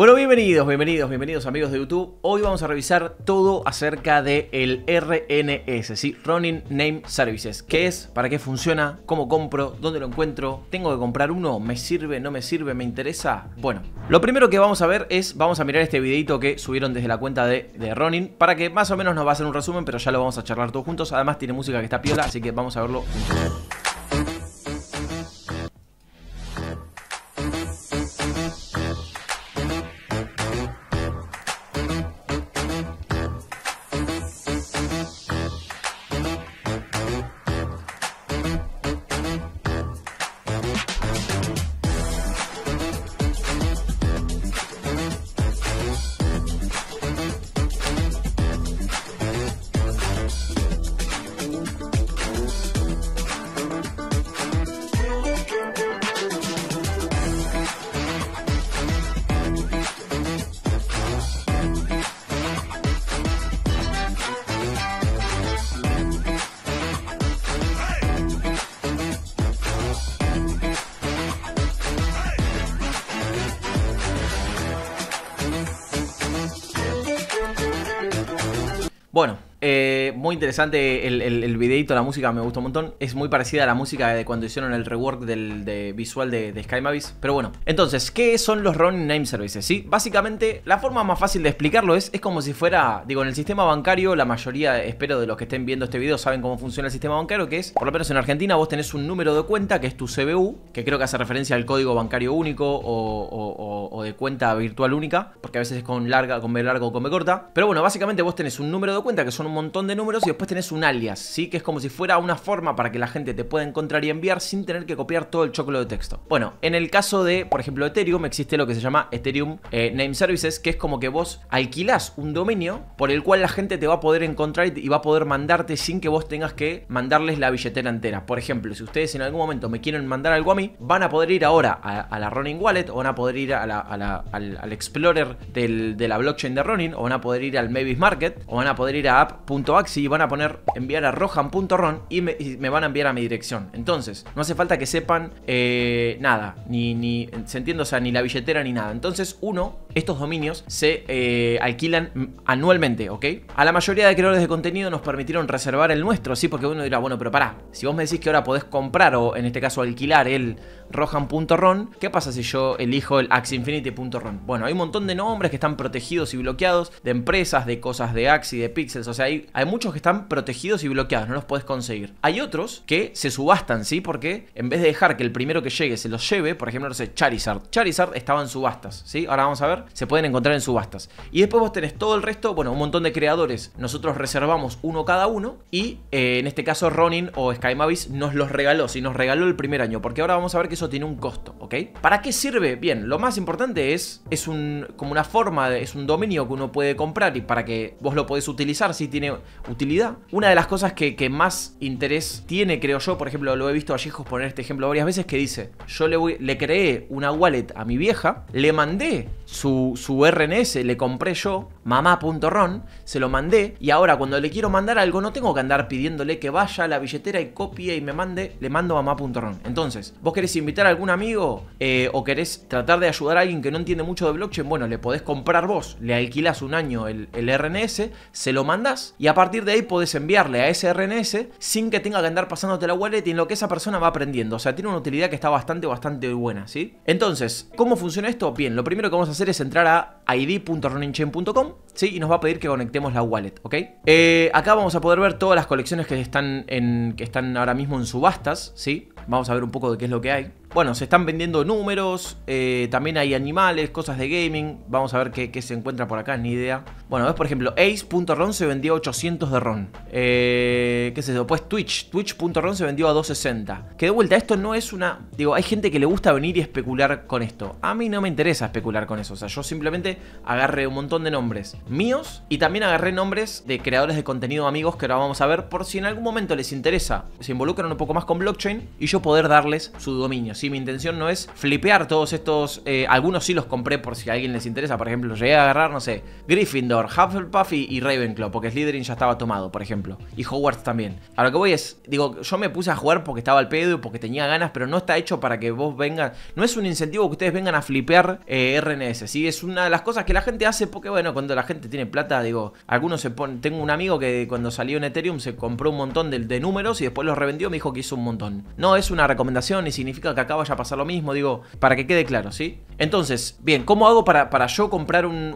Bueno, bienvenidos, bienvenidos, bienvenidos amigos de YouTube. Hoy vamos a revisar todo acerca del RNS, ¿sí? Running Name Services. ¿Qué es? ¿Para qué funciona? ¿Cómo compro? ¿Dónde lo encuentro? ¿Tengo que comprar uno? ¿Me sirve? ¿No me sirve? ¿Me interesa? Bueno, lo primero que vamos a ver es, vamos a mirar este videito que subieron desde la cuenta de, de Ronin para que más o menos nos va a hacer un resumen, pero ya lo vamos a charlar todos juntos. Además tiene música que está piola, así que vamos a verlo juntos. Bueno, eh, muy interesante el, videito, la música me gustó un montón. Es muy parecida a la música de cuando hicieron el rework del de visual de, de, Pero bueno, entonces, ¿qué son los Ronin Name Services? ¿sí? Básicamente, la forma más fácil de explicarlo es, es como si fuera, digo, en el sistema bancario, la mayoría, espero, de los que estén viendo este video saben cómo funciona el sistema bancario, que es, por lo menos en Argentina, vos tenés un número de cuenta que es tu CBU, que creo que hace referencia al código bancario único o, de cuenta virtual única, porque a veces es con larga, con B largo o con B corta. Pero bueno, básicamente vos tenés un número de cuenta que son un montón de números y después tenés un alias, ¿sí? Que es como si fuera una forma para que la gente te pueda encontrar y enviar sin tener que copiar todo el choclo de texto. Bueno, en el caso de, por ejemplo, Ethereum, existe lo que se llama Ethereum eh, Name Services, que es como que vos alquilás un dominio por el cual la gente te va a poder encontrar y va a poder mandarte sin que vos tengas que mandarles la billetera entera. Por ejemplo, si ustedes en algún momento me quieren mandar algo a mí, van a poder ir ahora a, la Running Wallet o van a poder ir al, Explorer de la blockchain de Running o van a poder ir al Mavis Market o van a poder ir a App .axi y van a poner enviar a rojan.ron y me, y me van a enviar a mi dirección. Entonces, no hace falta que sepan eh, nada, ni, ni, se entiende, o sea, ni la billetera ni nada. Entonces, uno estos dominios se eh, alquilan anualmente, ¿ok? A la mayoría de creadores de contenido nos permitieron reservar el nuestro, sí, porque uno dirá, bueno, pero pará, si vos me decís que ahora podés comprar o en este caso alquilar el rohan.ron, ¿qué pasa si yo elijo el axinfinity.ron? Bueno, hay un montón de nombres que están protegidos y bloqueados, de empresas, de cosas de Axi, de Pixels, o sea, hay, muchos que están protegidos y bloqueados, no los podés conseguir. Hay otros que se subastan, ¿sí? Porque en vez de dejar que el primero que llegue se los lleve, por ejemplo, no sé, Charizard. Charizard estaba en subastas, ¿sí? Ahora vamos a ver se pueden encontrar en subastas. Y después vos tenés todo el resto, bueno, un montón de creadores. Nosotros reservamos uno cada uno y eh, en este caso Ronin o SkyMavis nos los regaló, si nos regaló el primer año, porque ahora vamos a ver que eso tiene un costo, ¿ok? ¿Para qué sirve? Bien, lo más importante es, es un, como una forma, es un dominio que uno puede comprar y para que vos lo podés utilizar si tiene utilidad. Una de las cosas que, más interés tiene, creo yo, por ejemplo, lo he visto a Yejos poner este ejemplo varias veces, que dice, yo le, le creé una wallet a mi vieja, le mandé su, RNS, le compré yo, mamá.ron, se lo mandé y ahora cuando le quiero mandar algo no tengo que andar pidiéndole que vaya a la billetera y copie y me mande, le mando mamá.ron. Entonces, vos querés invitar a algún amigo eh, o querés tratar de ayudar a alguien que no entiende mucho de blockchain, bueno, le podés comprar vos, le alquilás un año el, RNS, se lo mandás y a partir de ahí podés enviarle a ese RNS sin que tenga que andar pasándote la wallet y en lo que esa persona va aprendiendo. O sea, tiene una utilidad que está bastante, bastante buena, ¿sí? Entonces, ¿cómo funciona esto? Bien, lo primero que vamos a hacer hacer es entrar a id.roninchain.com ¿sí? Y nos va a pedir que conectemos la wallet, ¿ok? Eh, acá vamos a poder ver todas las colecciones que están, que están ahora mismo en subastas, ¿sí? Vamos a ver un poco de qué es lo que hay. Bueno, se están vendiendo números, eh, también hay animales, cosas de gaming. Vamos a ver qué, se encuentra por acá, ni idea. Bueno, ves por ejemplo, Ace.ron eh, se vendió a 800 de ron. ¿Qué es eso? Pues Twitch, Twitch.ron se vendió a 260. Que de vuelta, esto no es una... Digo, hay gente que le gusta venir y especular con esto. A mí no me interesa especular con eso. O sea, yo simplemente agarré un montón de nombres míos y también agarré nombres de creadores de contenido amigos que ahora vamos a ver por si en algún momento les interesa, se involucran un poco más con blockchain y yo poder darles su dominio. Si mi intención no es flipear todos estos, eh, algunos sí los compré por si a alguien les interesa, por ejemplo, llegué a agarrar, no sé, Gryffindor, Hufflepuff y, Ravenclaw, porque Slytherin ya estaba tomado, por ejemplo, y Hogwarts también. A lo que voy es, digo, yo me puse a jugar porque estaba al pedo y porque tenía ganas, pero no está hecho para que vos vengan, no es un incentivo que ustedes vengan a flipear eh, RNS, si Es una de las cosas cosas que la gente hace, porque bueno, cuando la gente tiene plata, digo, algunos se ponen. Tengo un amigo que cuando salió en Ethereum se compró un montón de, de números y después los revendió, me dijo que hizo un montón. No es una recomendación ni significa que acá vaya a pasar lo mismo, digo, para que quede claro, ¿sí? Entonces, bien, ¿cómo hago para, para yo comprar un,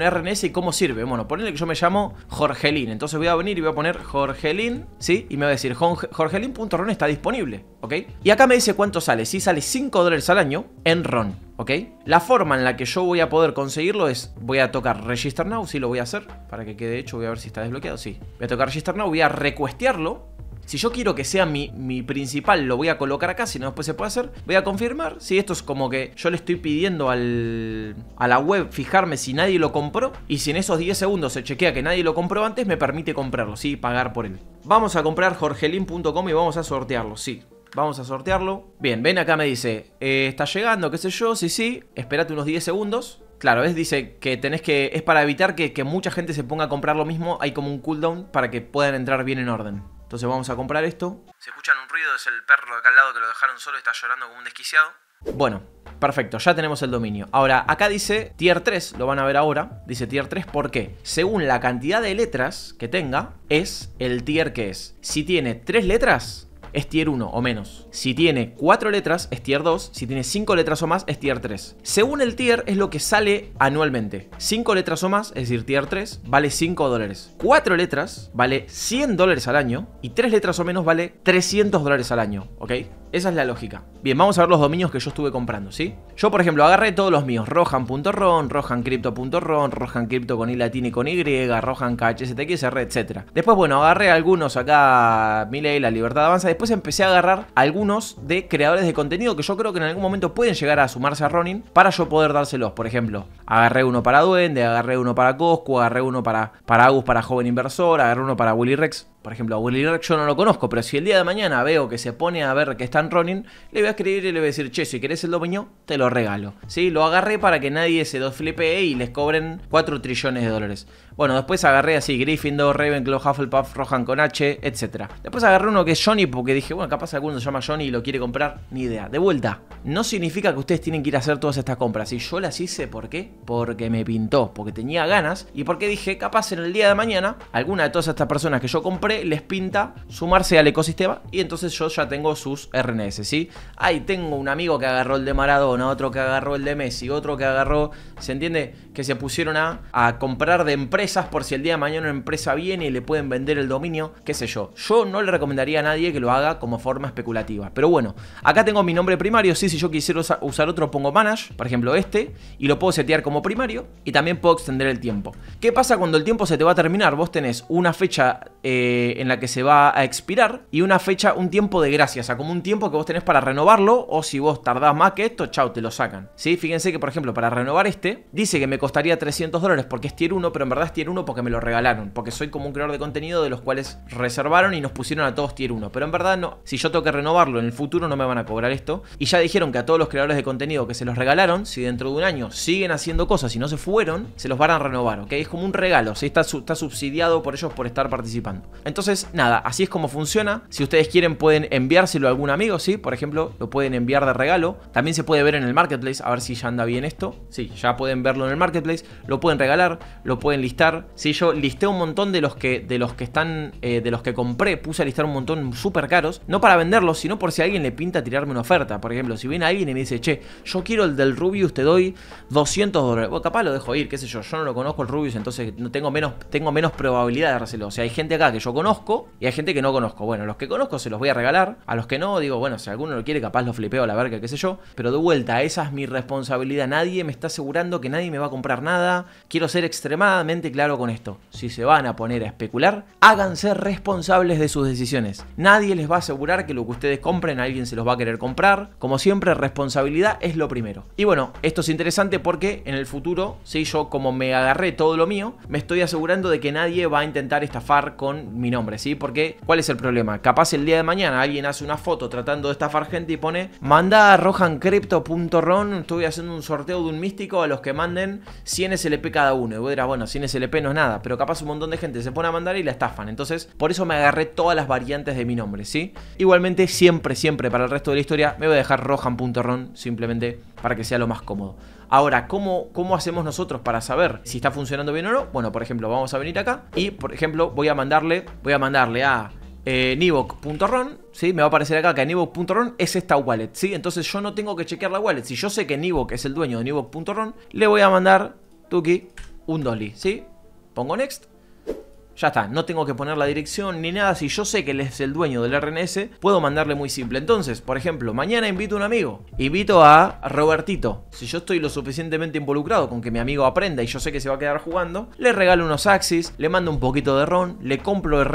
RNS y cómo sirve? Bueno, ponele que yo me llamo Jorgelín, entonces voy a venir y voy a poner Jorgelín, ¿sí? Y me va a decir, Jorgelin.ron está disponible, ¿ok? Y acá me dice cuánto sale, si sale 5 dólares al año en RON. ¿ok? La forma en la que yo voy a poder conseguirlo es, voy a tocar Register Now, si lo voy a hacer, para que quede hecho, voy a ver si está desbloqueado, sí. Voy a tocar Register Now, voy a recuestearlo. Si yo quiero que sea mi, mi principal, lo voy a colocar acá, si no después se puede hacer. Voy a confirmar, si esto es como que yo le estoy pidiendo al, a la web fijarme si nadie lo compró. Y si en esos 10 segundos se chequea que nadie lo compró antes, me permite comprarlo, sí, pagar por él. Vamos a comprar jorgelin.com y vamos a sortearlo, sí. Vamos a sortearlo. Bien, ven acá me dice, eh, está llegando, qué sé yo, sí, sí, espérate unos 10 segundos. Claro, Dice que tenés que. Es para evitar que, mucha gente se ponga a comprar lo mismo. Hay como un cooldown para que puedan entrar bien en orden. Entonces vamos a comprar esto. Se escuchan un ruido, es el perro de acá al lado que lo dejaron solo y está llorando como un desquiciado. Bueno, perfecto, ya tenemos el dominio. Ahora, acá dice tier 3, lo van a ver ahora. Dice tier 3 porque, según la cantidad de letras que tenga, es el tier que es. Si tiene 3 letras, es tier 1 o menos. Si tiene 4 letras, es tier 2. Si tiene 5 letras o más, es tier 3. Según el tier, es lo que sale anualmente. 5 letras o más, es decir, tier 3, vale 5 dólares. 4 letras vale 100 dólares al año. Y 3 letras o menos vale 300 dólares al año, ¿ok? Esa es la lógica. Bien, vamos a ver los dominios que yo estuve comprando, ¿sí? Yo, por ejemplo, agarré todos los míos. Rohan.ron, rohancrypto.ron, rohancrypto con i latín y con y, khstxr, etc. Después, bueno, agarré algunos acá, Miley, La Libertad Avanza empecé a agarrar algunos de creadores de contenido que yo creo que en algún momento pueden llegar a sumarse a Ronin para yo poder dárselos. Por ejemplo, agarré uno para Duende, agarré uno para Coscu, agarré uno para, para Agus, para Joven Inversor, agarré uno para Willy Rex. Por ejemplo, a Willy yo no lo conozco, pero si el día de mañana veo que se pone a ver que están running, le voy a escribir y le voy a decir, che, si querés el dominio, te lo regalo. ¿Sí? Lo agarré para que nadie se dos flipee y les cobren 4 trillones de dólares. Bueno, después agarré así Gryffindor, Ravenclaw, Hufflepuff, Rohan con H, etc. Después agarré uno que es Johnny porque dije, bueno, capaz alguno se llama Johnny y lo quiere comprar, ni idea. De vuelta, no significa que ustedes tienen que ir a hacer todas estas compras. Y yo las hice, ¿por qué? Porque me pintó, porque tenía ganas y porque dije, capaz en el día de mañana, alguna de todas estas personas que yo compré les pinta sumarse al ecosistema y entonces yo ya tengo sus RNS, ¿sí? Ahí tengo un amigo que agarró el de Maradona, otro que agarró el de Messi, otro que agarró, ¿se entiende? Que se pusieron a, comprar de empresas por si el día de mañana una empresa viene y le pueden vender el dominio, qué sé yo. Yo no le recomendaría a nadie que lo haga como forma especulativa, pero bueno, acá tengo mi nombre primario, sí, si yo quisiera usar otro pongo manage, por ejemplo este, y lo puedo setear como primario y también puedo extender el tiempo. ¿Qué pasa cuando el tiempo se te va a terminar? Vos tenés una fecha eh, eh, en la que se va a expirar y una fecha, un tiempo de gracia, o sea, como un tiempo que vos tenés para renovarlo o si vos tardás más que esto, chao, te lo sacan. ¿Sí? Fíjense que, por ejemplo, para renovar este, dice que me costaría 300 dólares porque es tier 1, pero en verdad es tier 1 porque me lo regalaron, porque soy como un creador de contenido de los cuales reservaron y nos pusieron a todos tier 1, pero en verdad no, si yo tengo que renovarlo en el futuro no me van a cobrar esto y ya dijeron que a todos los creadores de contenido que se los regalaron, si dentro de un año siguen haciendo cosas y no se fueron, se los van a renovar, ¿ok? Es como un regalo, si está, está subsidiado por ellos por estar participando. Entonces, nada, así es como funciona. Si ustedes quieren pueden enviárselo a algún amigo, ¿sí? Por ejemplo, lo pueden enviar de regalo. También se puede ver en el marketplace, a ver si ya anda bien esto. Sí, ya pueden verlo en el marketplace, lo pueden regalar, lo pueden listar. Sí, yo listé un montón de los que, de los que están, eh, de los que compré, puse a listar un montón súper caros, no para venderlos, sino por si alguien le pinta tirarme una oferta. Por ejemplo, si viene alguien y me dice, che, yo quiero el del Rubius, te doy 200 dólares. Bueno, capaz lo dejo ir, qué sé yo, yo no lo conozco el Rubius, entonces tengo menos, tengo menos probabilidad de dárselo. O sea, hay gente acá que yo conozco conozco y hay gente que no conozco. Bueno, los que conozco se los voy a regalar, a los que no digo, bueno, si alguno lo quiere, capaz lo flipeo a la verga, qué sé yo. Pero de vuelta, esa es mi responsabilidad. Nadie me está asegurando que nadie me va a comprar nada. Quiero ser extremadamente claro con esto. Si se van a poner a especular, háganse responsables de sus decisiones. Nadie les va a asegurar que lo que ustedes compren alguien se los va a querer comprar. Como siempre, responsabilidad es lo primero. Y bueno, esto es interesante porque en el futuro, si yo como me agarré todo lo mío, me estoy asegurando de que nadie va a intentar estafar con mi nombre, ¿sí? Porque, ¿cuál es el problema? Capaz el día de mañana alguien hace una foto tratando de estafar gente y pone, manda a rohancrypto.ron, estoy haciendo un sorteo de un místico a los que manden 100 SLP cada uno. Y vos dirás, bueno, 100 SLP no es nada, pero capaz un montón de gente se pone a mandar y la estafan. Entonces, por eso me agarré todas las variantes de mi nombre, ¿sí? Igualmente, siempre, siempre, para el resto de la historia, me voy a dejar rohan.ron, simplemente para que sea lo más cómodo. Ahora, ¿cómo, ¿cómo hacemos nosotros para saber si está funcionando bien o no? Bueno, por ejemplo, vamos a venir acá y, por ejemplo, voy a mandarle, voy a mandarle a eh, ¿sí? Me va a aparecer acá que Nivok.ron es esta wallet, ¿sí? Entonces yo no tengo que chequear la wallet. Si yo sé que Nivok es el dueño de Nivok.ron, le voy a mandar, Tuki, un dolly, ¿sí? Pongo next ya está, no tengo que poner la dirección ni nada. Si yo sé que él es el dueño del RNS, puedo mandarle muy simple. Entonces, por ejemplo, mañana invito a un amigo. Invito a Robertito. Si yo estoy lo suficientemente involucrado con que mi amigo aprenda y yo sé que se va a quedar jugando, le regalo unos axis, le mando un poquito de ron, le compro el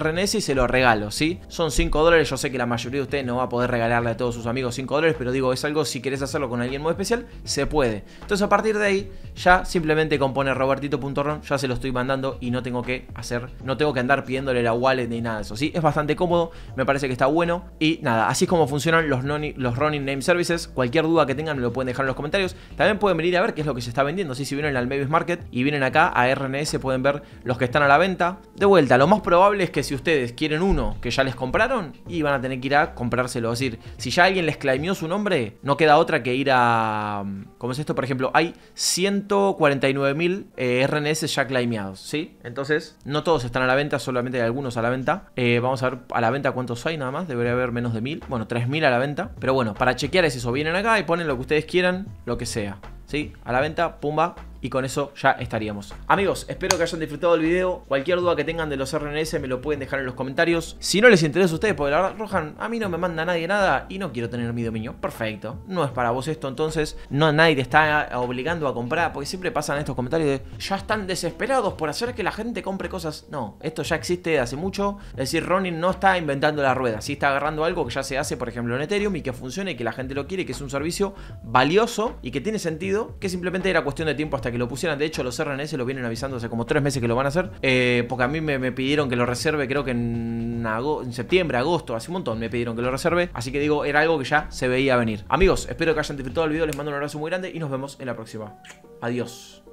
RNS y se lo regalo, ¿sí? Son 5 dólares. Yo sé que la mayoría de ustedes no va a poder regalarle a todos sus amigos 5 dólares, pero digo, es algo si querés hacerlo con alguien muy especial, se puede. Entonces, a partir de ahí, ya simplemente compone robertito.ron, ya se lo estoy mandando y no tengo que hacer. No tengo que andar pidiéndole la wallet ni nada de eso. Sí, es bastante cómodo, me parece que está bueno. Y nada, así es como funcionan los, los running name services. Cualquier duda que tengan me lo pueden dejar en los comentarios. También pueden venir a ver qué es lo que se está vendiendo. si vienen al Mavis Market y vienen acá a RNS pueden ver los que están a la venta. De vuelta, lo más probable es que si ustedes quieren uno que ya les compraron y van a tener que ir a comprárselo. Es decir, si ya alguien les claimió su nombre, no queda otra que ir a... ¿Cómo es esto? Por ejemplo, hay 149.000 mil eh, RNS ya claimeados, ¿sí? Entonces, no todos están a la venta, solamente hay algunos a la venta. Eh, vamos a ver a la venta cuántos hay nada más. Debería haber menos de mil. Bueno, mil a la venta. Pero bueno, para chequear es eso. Vienen acá y ponen lo que ustedes quieran, lo que sea. ¿sí? A la venta, pumba, y con eso ya estaríamos. Amigos, espero que hayan disfrutado el video. Cualquier duda que tengan de los RNS me lo pueden dejar en los comentarios. Si no les interesa a ustedes, porque la verdad, Rohan, a mí no me manda nadie nada y no quiero tener mi dominio. Perfecto, no es para vos esto, entonces no nadie te está obligando a comprar, porque siempre pasan estos comentarios de ya están desesperados por hacer que la gente compre cosas. No, esto ya existe hace mucho. Es decir, Ronin no está inventando la rueda, Si está agarrando algo que ya se hace, por ejemplo, en Ethereum y que funcione y que la gente lo quiere, que es un servicio valioso y que tiene sentido que simplemente era cuestión de tiempo hasta que lo pusieran. De hecho, los RNS lo vienen avisando hace como tres meses que lo van a hacer. Eh, porque a mí me, pidieron que lo reserve, creo que en, en septiembre, agosto, hace un montón me pidieron que lo reserve. Así que digo, era algo que ya se veía venir. Amigos, espero que hayan disfrutado el video. Les mando un abrazo muy grande y nos vemos en la próxima. Adiós.